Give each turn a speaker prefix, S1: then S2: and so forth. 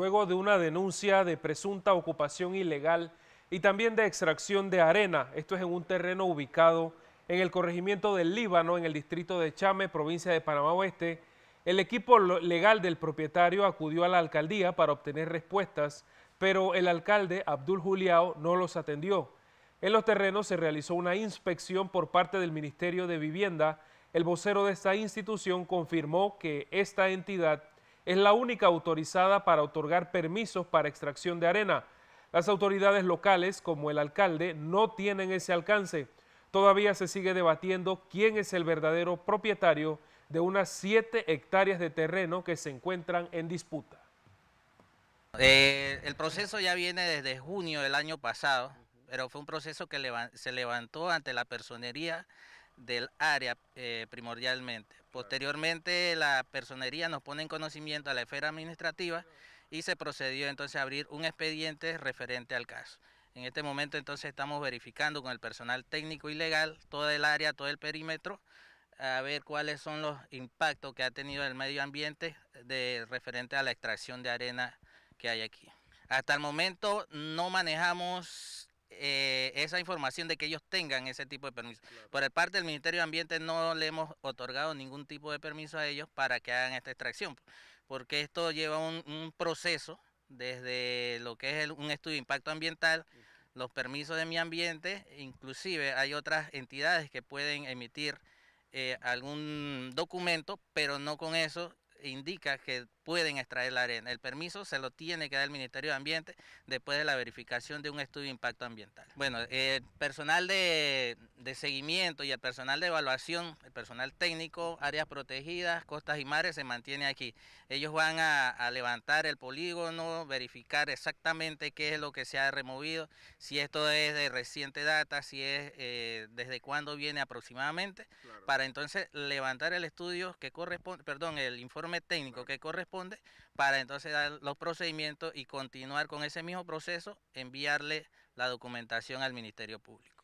S1: luego de una denuncia de presunta ocupación ilegal y también de extracción de arena. Esto es en un terreno ubicado en el corregimiento del Líbano, en el distrito de Chame, provincia de Panamá Oeste. El equipo legal del propietario acudió a la alcaldía para obtener respuestas, pero el alcalde, Abdul Juliao, no los atendió. En los terrenos se realizó una inspección por parte del Ministerio de Vivienda. El vocero de esta institución confirmó que esta entidad es la única autorizada para otorgar permisos para extracción de arena. Las autoridades locales, como el alcalde, no tienen ese alcance. Todavía se sigue debatiendo quién es el verdadero propietario de unas 7 hectáreas de terreno que se encuentran en disputa. Eh,
S2: el proceso ya viene desde junio del año pasado, pero fue un proceso que se levantó ante la personería del área eh, primordialmente. Posteriormente la personería nos pone en conocimiento a la esfera administrativa y se procedió entonces a abrir un expediente referente al caso. En este momento entonces estamos verificando con el personal técnico y legal todo el área, todo el perímetro, a ver cuáles son los impactos que ha tenido el medio ambiente de, referente a la extracción de arena que hay aquí. Hasta el momento no manejamos eh, eh, esa información de que ellos tengan ese tipo de permiso. Por el parte del Ministerio de Ambiente no le hemos otorgado ningún tipo de permiso a ellos para que hagan esta extracción, porque esto lleva un, proceso desde lo que es un estudio de impacto ambiental, los permisos de mi ambiente, inclusive hay otras entidades que pueden emitir eh, algún documento, pero no con eso indica que pueden extraer la arena. El permiso se lo tiene que dar el Ministerio de Ambiente después de la verificación de un estudio de impacto ambiental. Bueno, eh, el personal de, seguimiento y el personal de evaluación, el personal técnico, áreas protegidas, costas y mares se mantiene aquí. Ellos van a, levantar el polígono, verificar exactamente qué es lo que se ha removido, si esto es de reciente data, si es eh, desde cuándo viene aproximadamente, para entonces levantar el estudio que corresponde, perdón, el informe técnico que corresponde para entonces dar los procedimientos y continuar con ese mismo proceso, enviarle la documentación al Ministerio Público.